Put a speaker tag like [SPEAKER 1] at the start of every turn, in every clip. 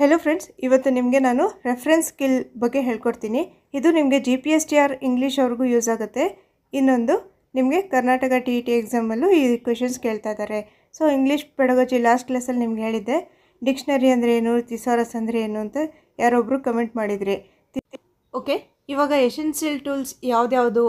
[SPEAKER 1] hello friends ಇವತ್ತು ನಿಮಗೆ ನಾನು ರೆಫರೆನ್ಸ್ ಸ್ಕಿಲ್ ಬಗ್ಗೆ ಹೇಳ್ಕೊಡ್ತೀನಿ ಇದು ನಿಮಗೆ G P S T R English ಅವ್ರಿಗೂ ಯೂಸ್ ಆಗುತ್ತೆ ಇನ್ನೊಂದು ನಿಮಗೆ ಕರ್ನಾಟಕ ಟಿ ಇ ಟಿ ಎಕ್ಸಾಮಲ್ಲೂ ಈ ಕ್ವೆಶನ್ಸ್ ಕೇಳ್ತಾ ಇದ್ದಾರೆ ಸೊ ಇಂಗ್ಲೀಷ್ ಪೆಡಗಜಿ ಲಾಸ್ಟ್ ಕ್ಲಾಸಲ್ಲಿ ನಿಮ್ಗೆ ಹೇಳಿದ್ದೆ ಡಿಕ್ಷನರಿ ಅಂದರೆ ಏನು ತಿಸಾರಸ್ ಅಂದರೆ ಏನು ಅಂತ ಯಾರೊಬ್ಬರು ಕಮೆಂಟ್ ಮಾಡಿದ್ರಿ ಓಕೆ ಇವಾಗ ಎಸೆನ್ಷಿಯಲ್ ಟೂಲ್ಸ್ ಯಾವ್ದ್ಯಾವುದು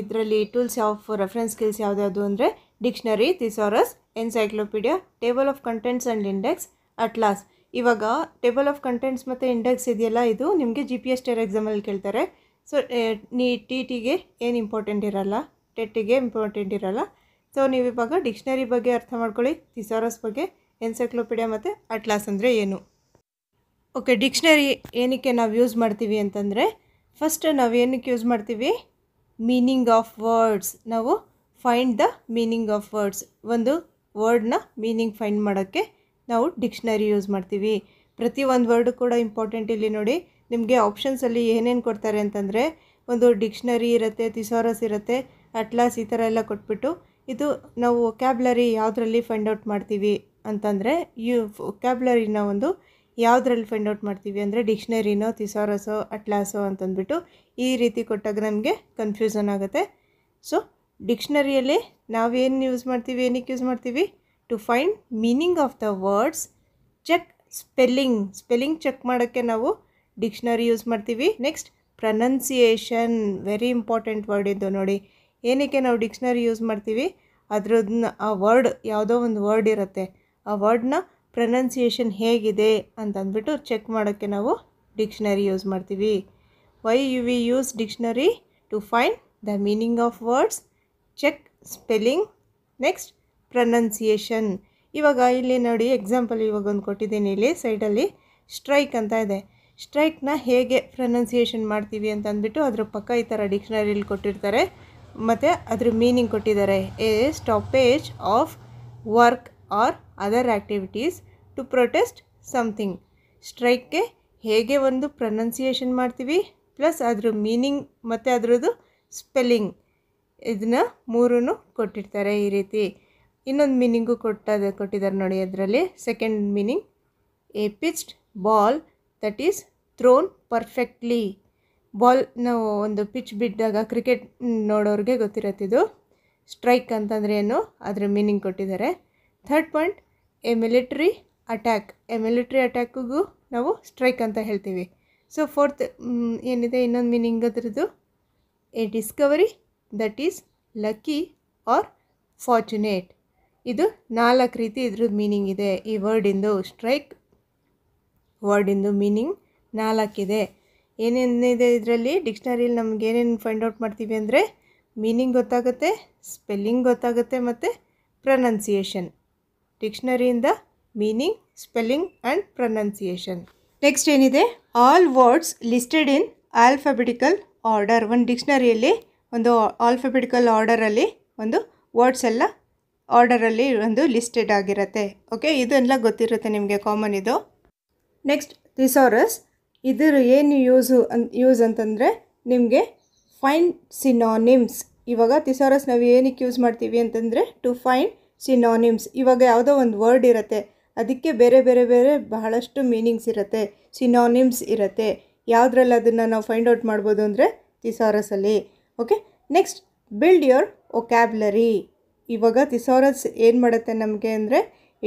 [SPEAKER 1] ಇದರಲ್ಲಿ ಟೂಲ್ಸ್ ಯಾವ ರೆಫರೆನ್ಸ್ ಸ್ಕಿಲ್ಸ್ ಯಾವುದ್ಯಾವುದು ಅಂದರೆ dictionary thesaurus encyclopedia table of contents and index atlas ಇವಾಗ ಟೇಬಲ್ ಆಫ್ ಕಂಟೆಂಟ್ಸ್ ಮತ್ತು ಇಂಡೆಕ್ಸ್ ಇದೆಯಲ್ಲ ಇದು ನಿಮಗೆ ಜಿ ಪಿ ಎಸ್ ಟೆರ್ ಎಕ್ಸಾಮಲ್ಲಿ ಕೇಳ್ತಾರೆ ಸೊ ನೀ ಟಿ ಟಿಗೆ ಏನು ಇಂಪಾರ್ಟೆಂಟ್ ಇರಲ್ಲ ಟೆಟ್ಟಿಗೆ e ಇಂಪಾರ್ಟೆಂಟ್ ಇರಲ್ಲ ಸೊ ನೀವು ಇವಾಗ ಡಿಕ್ಷ್ನರಿ ಬಗ್ಗೆ ಅರ್ಥ ಮಾಡ್ಕೊಳ್ಳಿ ಥಿಸಾರಸ್ ಬಗ್ಗೆ ಎನ್ಸೈಕ್ಲೋಪೀಡಿಯಾ ಮತ್ತು ಅಟ್ಲಾಸ್ ಅಂದರೆ ಏನು ಓಕೆ ಡಿಕ್ಷ್ನರಿ ಏನಕ್ಕೆ ನಾವು ಯೂಸ್ ಮಾಡ್ತೀವಿ ಅಂತಂದರೆ ಫಸ್ಟ್ ನಾವು ಏನಕ್ಕೆ ಯೂಸ್ ಮಾಡ್ತೀವಿ ಮೀನಿಂಗ್ ಆಫ್ ವರ್ಡ್ಸ್ ನಾವು find the meaning of words ಒಂದು ವರ್ಡ್ನ ಮೀನಿಂಗ್ ಫೈಂಡ್ ಮಾಡೋಕ್ಕೆ ನಾವು ಡಿಕ್ಷನರಿ ಯೂಸ್ ಮಾಡ್ತೀವಿ ಪ್ರತಿ ಒಂದು ವರ್ಡು ಕೂಡ ಇಂಪಾರ್ಟೆಂಟ್ ಇಲ್ಲಿ ನೋಡಿ ನಿಮಗೆ ಆಪ್ಷನ್ಸಲ್ಲಿ ಏನೇನು ಕೊಡ್ತಾರೆ ಅಂತಂದರೆ ಒಂದು ಡಿಕ್ಷನರಿ ಇರುತ್ತೆ ತಿಸೋರಸ್ ಇರುತ್ತೆ ಅಟ್ಲಾಸ್ ಈ ಥರ ಎಲ್ಲ ಕೊಟ್ಬಿಟ್ಟು ಇದು ನಾವು ಕ್ಯಾಬ್ಲರಿ ಯಾವುದರಲ್ಲಿ ಫೈಂಡ್ ಔಟ್ ಮಾಡ್ತೀವಿ ಅಂತಂದರೆ ಯು ಕ್ಯಾಬ್ಲರಿನ ಒಂದು ಯಾವುದ್ರಲ್ಲಿ ಫೈಂಡ್ ಔಟ್ ಮಾಡ್ತೀವಿ ಅಂದರೆ ಡಿಕ್ಷನರಿನೋ ತಿಸೋರಸೋ ಅಟ್ಲಾಸೋ ಅಂತಂದ್ಬಿಟ್ಟು ಈ ರೀತಿ ಕೊಟ್ಟಾಗ ನಮಗೆ ಕನ್ಫ್ಯೂಸನ್ ಆಗುತ್ತೆ ಸೊ ಡಿಕ್ಷ್ನರಿಯಲ್ಲಿ ನಾವೇನು ಯೂಸ್ ಮಾಡ್ತೀವಿ ಏನಕ್ಕೆ ಯೂಸ್ ಮಾಡ್ತೀವಿ to find meaning of the words check spelling spelling check ಮಾಡೋಕ್ಕೆ ನಾವು ಡಿಕ್ಷ್ನರಿ ಯೂಸ್ ಮಾಡ್ತೀವಿ next pronunciation very important word ಇದು ನೋಡಿ ಏನಕ್ಕೆ ನಾವು ಡಿಕ್ಷ್ನರಿ ಯೂಸ್ ಮಾಡ್ತೀವಿ ಅದ್ರದ್ದು ಆ ವರ್ಡ್ ಯಾವುದೋ ಒಂದು ವರ್ಡ್ ಇರುತ್ತೆ ಆ ವರ್ಡ್ನ ಪ್ರನೌನ್ಸಿಯೇಷನ್ ಹೇಗಿದೆ ಅಂತಂದ್ಬಿಟ್ಟು ಚೆಕ್ ಮಾಡೋಕ್ಕೆ ನಾವು ಡಿಕ್ಷ್ನರಿ ಯೂಸ್ ಮಾಡ್ತೀವಿ why you we use dictionary to find the meaning of words check spelling next pronunciation ಇವಾಗ ಇಲ್ಲಿ ನೋಡಿ ಎಕ್ಸಾಂಪಲ್ ಇವಾಗ ಒಂದು ಕೊಟ್ಟಿದ್ದೀನಿ ಇಲ್ಲಿ ಸೈಡಲ್ಲಿ ಸ್ಟ್ರೈಕ್ ಅಂತ ಇದೆ ಸ್ಟ್ರೈಕ್ನ ಹೇಗೆ ಪ್ರನೌನ್ಸಿಯೇಷನ್ ಮಾಡ್ತೀವಿ ಅಂತ ಅಂದ್ಬಿಟ್ಟು ಅದ್ರ ಪಕ್ಕ ಈ ಥರ ಡಿಕ್ಷನರಿಲಿ ಕೊಟ್ಟಿರ್ತಾರೆ ಮತ್ತು ಅದ್ರ ಮೀನಿಂಗ್ ಕೊಟ್ಟಿದ್ದಾರೆ a stoppage of work or other activities to protest something ಸ್ಟ್ರೈಕ್ಗೆ ಹೇಗೆ ಒಂದು ಪ್ರೊನೌನ್ಸಿಯೇಷನ್ ಮಾಡ್ತೀವಿ ಪ್ಲಸ್ ಅದ್ರ ಮೀನಿಂಗ್ ಮತ್ತು ಅದರದ್ದು ಸ್ಪೆಲ್ಲಿಂಗ್ ಇದನ್ನ ಮೂರೂ ಕೊಟ್ಟಿರ್ತಾರೆ ಈ ರೀತಿ ಇನ್ನೊಂದು ಮೀನಿಂಗು ಕೊಟ್ಟ ಕೊಟ್ಟಿದ್ದಾರೆ ನೋಡಿ ಅದರಲ್ಲಿ second meaning a pitched ball that is thrown perfectly ball ನಾವು ಒಂದು ಪಿಚ್ ಬಿಟ್ಟಾಗ ಕ್ರಿಕೆಟ್ ನೋಡೋರಿಗೆ ಗೊತ್ತಿರತ್ತಿದು ಸ್ಟ್ರೈಕ್ ಅಂತಂದರೆ ಏನು ಅದರ ಮೀನಿಂಗ್ ಕೊಟ್ಟಿದ್ದಾರೆ third point a military attack a military ಅಟ್ಯಾಕಿಗೂ ನಾವು ಸ್ಟ್ರೈಕ್ ಅಂತ ಹೇಳ್ತೀವಿ ಸೊ ಫೋರ್ತ್ ಏನಿದೆ ಇನ್ನೊಂದು ಮೀನಿಂಗ್ ಅದರದ್ದು a discovery that is lucky or fortunate ಇದು ನಾಲ್ಕು ರೀತಿ ಇದ್ರದ್ದು ಮೀನಿಂಗ್ ಇದೆ ಈ ವರ್ಡಿಂದು ಸ್ಟ್ರೈಕ್ ವರ್ಡಿಂದು ಮೀನಿಂಗ್ ನಾಲ್ಕಿದೆ ಏನೇನಿದೆ ಇದರಲ್ಲಿ ಡಿಕ್ಷ್ನರಿಲಿ ನಮ್ಗೆ ಏನೇನು ಫೈಂಡ್ ಔಟ್ ಮಾಡ್ತೀವಿ ಅಂದರೆ ಮೀನಿಂಗ್ ಗೊತ್ತಾಗುತ್ತೆ ಸ್ಪೆಲ್ಲಿಂಗ್ ಗೊತ್ತಾಗುತ್ತೆ ಮತ್ತು ಪ್ರೊನೌನ್ಸಿಯೇಷನ್ ಡಿಕ್ಷ್ನರಿಯಿಂದ meaning spelling and pronunciation next ಏನಿದೆ all words listed in alphabetical order ಒಂದು ಡಿಕ್ಷ್ನರಿಯಲ್ಲಿ ಒಂದು ಆಲ್ಫಾಬೆಟಿಕಲ್ ಆರ್ಡರಲ್ಲಿ ಒಂದು ವರ್ಡ್ಸ್ ಎಲ್ಲ ಆರ್ಡರಲ್ಲಿ ಒಂದು ಲಿಸ್ಟೆಡ್ ಆಗಿರುತ್ತೆ ಓಕೆ ಇದೆಲ್ಲ ಗೊತ್ತಿರುತ್ತೆ ನಿಮಗೆ ಕಾಮನ್ ಇದು ನೆಕ್ಸ್ಟ್ ತಿಸೋರಸ್ ಇದರ ಏನು ಯೂಸು ಅನ್ ಯೂಸ್ ಅಂತಂದರೆ ನಿಮಗೆ ಫೈನ್ ಸಿನಾನಿಮ್ಸ್ ಇವಾಗ ತಿಸೋರಸ್ ನಾವು ಏನಕ್ಕೆ ಯೂಸ್ ಮಾಡ್ತೀವಿ ಅಂತಂದರೆ ಟು ಫೈನ್ ಸಿನಾನಿಮ್ಸ್ ಇವಾಗ ಯಾವುದೋ ಒಂದು ವರ್ಡ್ ಇರುತ್ತೆ ಅದಕ್ಕೆ ಬೇರೆ ಬೇರೆ ಬೇರೆ ಬಹಳಷ್ಟು ಮೀನಿಂಗ್ಸ್ ಇರುತ್ತೆ ಸಿನಾನಿಮ್ಸ್ ಇರುತ್ತೆ ಯಾವುದ್ರಲ್ಲಿ ಅದನ್ನು ನಾವು ಫೈಂಡ್ ಔಟ್ ಮಾಡ್ಬೋದು ಅಂದರೆ ತಿಸಾರಸಲ್ಲಿ okay next build your vocabulary ಇವಾಗ ಥಿಸೋರಸ್ ಏನು ಮಾಡುತ್ತೆ ನಮಗೆ ಅಂದರೆ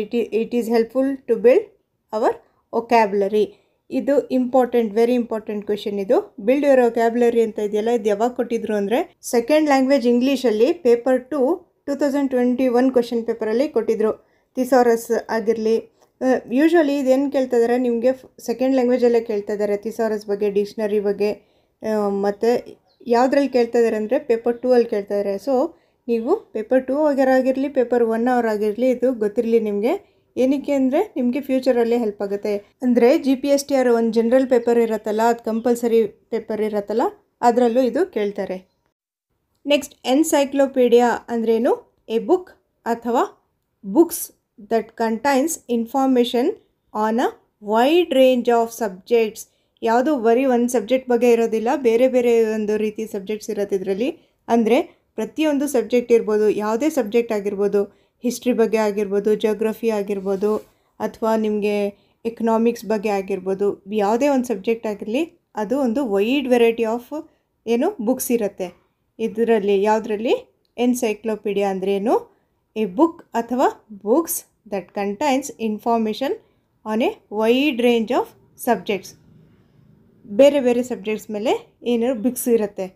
[SPEAKER 1] ಇಟ್ ಈ it is helpful to build our vocabulary ಇದು ಇಂಪಾರ್ಟೆಂಟ್ ವೆರಿ ಇಂಪಾರ್ಟೆಂಟ್ ಕ್ವೆಶನ್ ಇದು ಬಿಲ್ಡ್ ಯುವರ್ ಒಕ್ಯಾಬ್ಲರಿ ಅಂತ ಇದೆಯಲ್ಲ ಇದು ಯಾವಾಗ ಕೊಟ್ಟಿದ್ರು ಅಂದರೆ ಸೆಕೆಂಡ್ ಲ್ಯಾಂಗ್ವೇಜ್ ಇಂಗ್ಲೀಷಲ್ಲಿ paper two two thousand twenty one question ಪೇಪರಲ್ಲಿ ಕೊಟ್ಟಿದ್ರು ತಿಸೋರಸ್ ಆಗಿರಲಿ ಯೂಶ್ವಲಿ ಇದೇನು ಕೇಳ್ತಾ ಇದ್ದಾರೆ ನಿಮಗೆ ಸೆಕೆಂಡ್ ಲ್ಯಾಂಗ್ವೇಜಲ್ಲೇ ಕೇಳ್ತಾ ಇದ್ದಾರೆ ಥಿಸಾರಸ್ ಬಗ್ಗೆ ಡಿಕ್ಷ್ನರಿ ಬಗ್ಗೆ ಮತ್ತು ಯಾವುದ್ರಲ್ಲಿ ಕೇಳ್ತಾ ಇದ್ದಾರೆ ಅಂದರೆ ಪೇಪರ್ ಟೂ ಅಲ್ಲಿ ಕೇಳ್ತಾ ಇದ್ದಾರೆ ಸೊ ನೀವು ಪೇಪರ್ ಟೂ ಅವರ್ ಆಗಿರಲಿ ಪೇಪರ್ ಒನ್ ಅವರ್ ಆಗಿರಲಿ ಇದು ಗೊತ್ತಿರಲಿ ನಿಮಗೆ ಏನಕ್ಕೆ ಅಂದರೆ ನಿಮಗೆ ಫ್ಯೂಚರಲ್ಲಿ ಹೆಲ್ಪ್ ಆಗುತ್ತೆ ಅಂದರೆ G P S T R ಒಂದು ಜನರಲ್ ಪೇಪರ್ ಇರುತ್ತಲ್ಲ ಅದು ಕಂಪಲ್ಸರಿ ಪೇಪರ್ ಇರುತ್ತಲ್ಲ ಅದರಲ್ಲೂ ಇದು ಕೇಳ್ತಾರೆ ನೆಕ್ಸ್ಟ್ ಎನ್ಸೈಕ್ಲೋಪೀಡಿಯಾ ಅಂದ್ರೇನು ಎ ಬುಕ್ ಅಥವಾ books that contains information on a wide range of subjects ಯಾವುದು ಬರೀ ಒಂದು ಸಬ್ಜೆಕ್ಟ್ ಬಗ್ಗೆ ಇರೋದಿಲ್ಲ ಬೇರೆ ಬೇರೆ ಒಂದು ರೀತಿ ಸಬ್ಜೆಕ್ಟ್ಸ್ ಇರೋದಿದ್ರಲ್ಲಿ ಇದರಲ್ಲಿ ಅಂದರೆ ಪ್ರತಿಯೊಂದು ಸಬ್ಜೆಕ್ಟ್ ಇರ್ಬೋದು ಯಾವುದೇ ಸಬ್ಜೆಕ್ಟ್ ಆಗಿರ್ಬೋದು ಹಿಸ್ಟ್ರಿ ಬಗ್ಗೆ ಆಗಿರ್ಬೋದು ಜೋಗ್ರಫಿ ಆಗಿರ್ಬೋದು ಅಥವಾ ನಿಮಗೆ ಎಕನಾಮಿಕ್ಸ್ ಬಗ್ಗೆ ಆಗಿರ್ಬೋದು ಯಾವುದೇ ಒಂದು ಸಬ್ಜೆಕ್ಟ್ ಆಗಿರಲಿ ಅದು ಒಂದು ವೈಡ್ ವೆರೈಟಿ ಆಫ್ ಏನು ಬುಕ್ಸ್ ಇರುತ್ತೆ ಇದರಲ್ಲಿ ಯಾವುದರಲ್ಲಿ ಎನ್ಸೈಕ್ಲೋಪೀಡಿಯಾ ಅಂದ್ರೇನು ಎ ಬುಕ್ ಅಥವಾ books that contains information on a wide range of subjects ಬೇರೆ ಬೇರೆ ಸಬ್ಜೆಕ್ಟ್ಸ್ ಮೇಲೆ ಏನಾದ್ರು ಬುಕ್ಸ್ ಇರುತ್ತೆ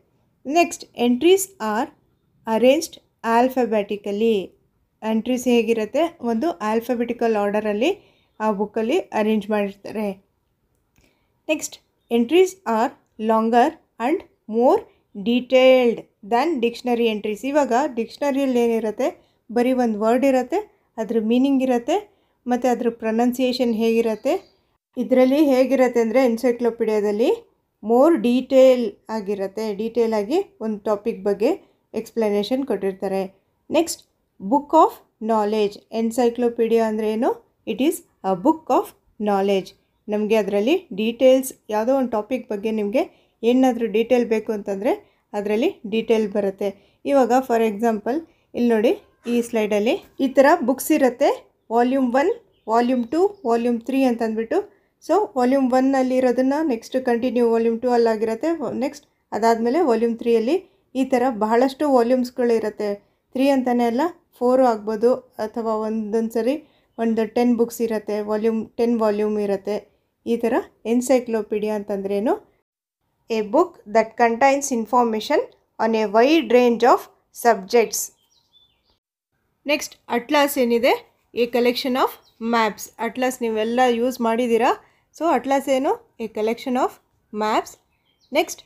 [SPEAKER 1] next entries are arranged alphabetically entries ಹೇಗಿರುತ್ತೆ ಒಂದು ಆಲ್ಫಾಬೆಟಿಕಲ್ ಆರ್ಡರಲ್ಲಿ ಆ ಬುಕ್ಕಲ್ಲಿ ಅರೇಂಜ್ ಮಾಡಿರ್ತಾರೆ next entries are longer and more detailed than dictionary entries ಇವಾಗ ಡಿಕ್ಷ್ನರಿಯಲ್ಲಿ ಏನಿರುತ್ತೆ ಬರೀ ಒಂದು ವರ್ಡ್ ಇರುತ್ತೆ ಅದ್ರ ಮೀನಿಂಗ್ ಇರುತ್ತೆ ಮತ್ತು ಅದ್ರ ಪ್ರೊನೌನ್ಸಿಯೇಷನ್ ಹೇಗಿರುತ್ತೆ ಇದರಲ್ಲಿ ಹೇಗಿರುತ್ತೆ ಅಂದರೆ ಎನ್ಸೈಕ್ಲೋಪೀಡಿಯಾದಲ್ಲಿ ಮೋರ್ ಡೀಟೇಲ್ ಆಗಿರುತ್ತೆ ಡೀಟೇಲ್ ಆಗಿ ಒಂದು ಟಾಪಿಕ್ ಬಗ್ಗೆ ಎಕ್ಸ್ಪ್ಲನೇಷನ್ ಕೊಟ್ಟಿರ್ತಾರೆ next book of knowledge encyclopedia ಅಂದರೆ ಏನು it is a book of knowledge ನಮಗೆ ಅದರಲ್ಲಿ ಡೀಟೇಲ್ಸ್ ಯಾವುದೋ ಒಂದು ಟಾಪಿಕ್ ಬಗ್ಗೆ ನಿಮಗೆ ಏನಾದರೂ ಡೀಟೇಲ್ ಬೇಕು ಅಂತಂದರೆ ಅದರಲ್ಲಿ ಡೀಟೇಲ್ ಬರುತ್ತೆ ಇವಾಗ ಫಾರ್ ಎಕ್ಸಾಂಪಲ್ ಇಲ್ಲಿ ನೋಡಿ ಈ ಸ್ಲೈಡಲ್ಲಿ ಈ ಥರ ಬುಕ್ಸ್ ಇರುತ್ತೆ volume one volume two volume three ಅಂತಂದ್ಬಿಟ್ಟು ಸೊ ವಾಲ್ಯೂಮ್ ಒನ್ನಲ್ಲಿ ಇರೋದನ್ನು ನೆಕ್ಸ್ಟ್ ಕಂಟಿನ್ಯೂ ವಾಲ್ಯೂಮ್ ಟೂ ಅಲ್ಲಾಗಿರುತ್ತೆ ನೆಕ್ಸ್ಟ್ ಅದಾದಮೇಲೆ ವಾಲ್ಯೂಮ್ ತ್ರೀಯಲ್ಲಿ ಈ ಥರ ಬಹಳಷ್ಟು ವಾಲ್ಯೂಮ್ಸ್ಗಳಿರುತ್ತೆ ತ್ರೀ ಅಂತಲೇ ಅಲ್ಲ ಫೋರು ಆಗ್ಬೋದು ಅಥವಾ ಒಂದೊಂದು ಸರಿ ಒಂದು ಟೆನ್ ಬುಕ್ಸ್ ಇರುತ್ತೆ ವಾಲ್ಯೂಮ್ ಟೆನ್ ವಾಲ್ಯೂಮ್ ಇರುತ್ತೆ ಈ ಥರ ಎನ್ಸೈಕ್ಲೋಪೀಡಿಯಾ ಅಂತಂದ್ರೇನು a book that contains information on a wide range of subjects next atlas ಏನಿದೆ a collection of maps atlas ನೀವೆಲ್ಲ ಯೂಸ್ ಮಾಡಿದ್ದೀರಾ ಸೊ ಅಟ್ಲಾಸ್ ಏನು a collection of maps next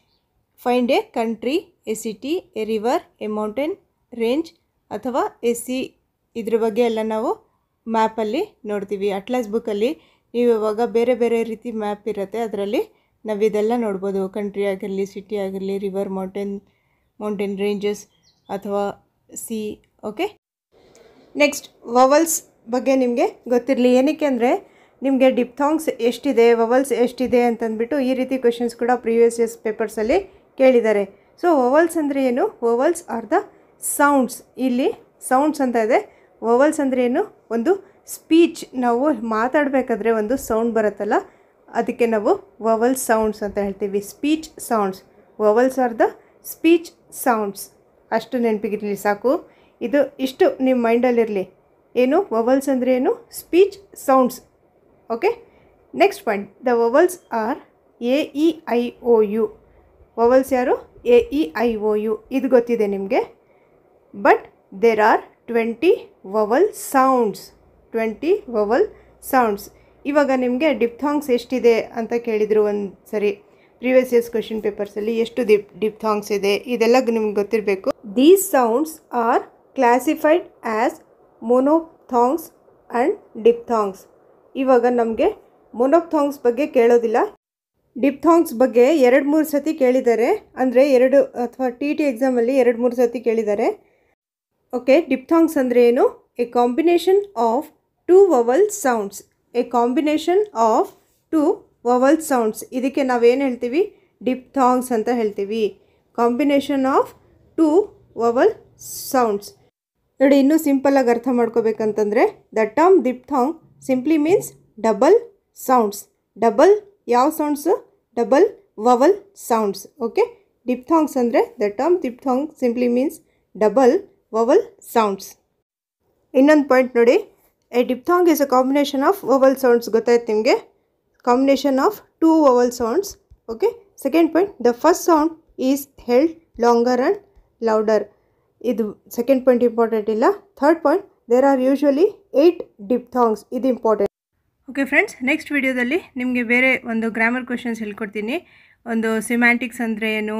[SPEAKER 1] find a country a city a river a mountain range ಅಥವಾ a sea ಇದ್ರ ಬಗ್ಗೆ ಎಲ್ಲ ನಾವು ಮ್ಯಾಪಲ್ಲಿ ನೋಡ್ತೀವಿ ಅಟ್ಲಾಸ್ ಬುಕ್ಕಲ್ಲಿ ನೀವು ಇವಾಗ ಬೇರೆ ಬೇರೆ ರೀತಿ ಮ್ಯಾಪ್ ಇರುತ್ತೆ ಅದರಲ್ಲಿ ನಾವು ಇದೆಲ್ಲ ನೋಡ್ಬೋದು ಕಂಟ್ರಿ ಆಗಿರಲಿ ಸಿಟಿ ಆಗಿರಲಿ ರಿವರ್ ಮೌಂಟೇನ್ ಮೌಂಟೇನ್ ರೇಂಜಸ್ ಅಥವಾ ಸಿ ಓಕೆ ನೆಕ್ಸ್ಟ್ ವವಲ್ಸ್ ಬಗ್ಗೆ ನಿಮಗೆ ಗೊತ್ತಿರಲಿ ಏನಕ್ಕೆ ಅಂದರೆ ನಿಮಗೆ ಡಿಪ್ಥಾಂಗ್ಸ್ ಎಷ್ಟಿದೆ ವವಲ್ಸ್ ಎಷ್ಟಿದೆ ಅಂತಂದ್ಬಿಟ್ಟು ಈ ರೀತಿ ಕ್ವೆಶನ್ಸ್ ಕೂಡ ಪ್ರೀವಿಯಸ್ ಇಯರ್ಸ್ ಪೇಪರ್ಸಲ್ಲಿ ಕೇಳಿದ್ದಾರೆ ಸೊ ಓವಲ್ಸ್ ಅಂದರೆ ಏನು ಓವಲ್ಸ್ ಆರ್ ದ ಸೌಂಡ್ಸ್ ಇಲ್ಲಿ ಸೌಂಡ್ಸ್ ಅಂತ ಇದೆ ಓವಲ್ಸ್ ಅಂದರೆ ಏನು ಒಂದು ಸ್ಪೀಚ್ ನಾವು ಮಾತಾಡಬೇಕಾದ್ರೆ ಒಂದು ಸೌಂಡ್ ಬರುತ್ತಲ್ಲ ಅದಕ್ಕೆ ನಾವು ಓವಲ್ಸ್ ಸೌಂಡ್ಸ್ ಅಂತ ಹೇಳ್ತೀವಿ speech sounds vowels are the speech sounds ಅಷ್ಟು ನೆನಪಿಗಿರಲಿ ಸಾಕು ಇದು ಇಷ್ಟು ನಿಮ್ಮ ಮೈಂಡಲ್ಲಿರಲಿ ಏನು ಓವಲ್ಸ್ ಅಂದರೆ ಏನು speech sounds okay next point the vowels are A E I O U vowels ಯಾರು A E I O U ಇದು ಗೊತ್ತಿದೆ ನಿಮಗೆ but there are twenty vowel sounds twenty vowel sounds ಇವಾಗ ನಿಮಗೆ ಡಿಪ್ಥಾಂಗ್ಸ್ ಎಷ್ಟಿದೆ ಅಂತ ಕೇಳಿದರು ಒಂದು ಸರಿ ಪ್ರೀವಿಯಸ್ ಇಯರ್ಸ್ ಕ್ವೆಶನ್ ಪೇಪರ್ಸಲ್ಲಿ ಎಷ್ಟು ಡಿಪ್ ಡಿಪ್ಥಾಂಗ್ಸ್ ಇದೆ ಇದೆಲ್ಲ ನಿಮ್ಗೆ ಗೊತ್ತಿರಬೇಕು these sounds are classified as monophthongs and diphthongs ಇವಾಗ ನಮಗೆ ಮೊನೋಥಾಂಗ್ಸ್ ಬಗ್ಗೆ ಕೇಳೋದಿಲ್ಲ ಡಿಪ್ಥಾಂಗ್ಸ್ ಬಗ್ಗೆ ಎರಡು ಮೂರು ಸತಿ ಕೇಳಿದ್ದಾರೆ ಅಂದರೆ ಎರಡು ಅಥವಾ ಟಿ ಟಿ ಎಕ್ಸಾಮಲ್ಲಿ ಎರಡು ಮೂರು ಸತಿ ಕೇಳಿದ್ದಾರೆ ಓಕೆ ಡಿಪ್ಥಾಂಗ್ಸ್ ಅಂದರೆ ಏನು a combination of two vowel sounds a combination of two vowel sounds ಇದಕ್ಕೆ ನಾವೇನು ಹೇಳ್ತೀವಿ ಡಿಪ್ಥಾಂಗ್ಸ್ ಅಂತ ಹೇಳ್ತೀವಿ combination of two vowel sounds ನೋಡಿ ಇನ್ನೂ ಸಿಂಪಲ್ಲಾಗಿ ಅರ್ಥ ಮಾಡ್ಕೋಬೇಕಂತಂದರೆ the term diphthong simply means double sounds double ಯಾವ sounds double vowel sounds okay diphthongs ಅಂದರೆ the term diphthong simply means double vowel sounds ಇನ್ನೊಂದು ಪಾಯಿಂಟ್ ನೋಡಿ a diphthong is a combination of vowel sounds ಗೊತ್ತಾಯ್ತು ನಿಮಗೆ combination of two vowel sounds okay second point the first sound is held longer and louder ಇದು second point important ಇಲ್ಲ third point there are usually eight diphthongs ಇದು important okay friends next ವಿಡಿಯೋದಲ್ಲಿ ನಿಮಗೆ ಬೇರೆ ಒಂದು grammar questions ಹೇಳ್ಕೊಡ್ತೀನಿ ಒಂದು ಸಿಮ್ಯಾಂಟಿಕ್ಸ್ ಅಂದರೆ ಏನು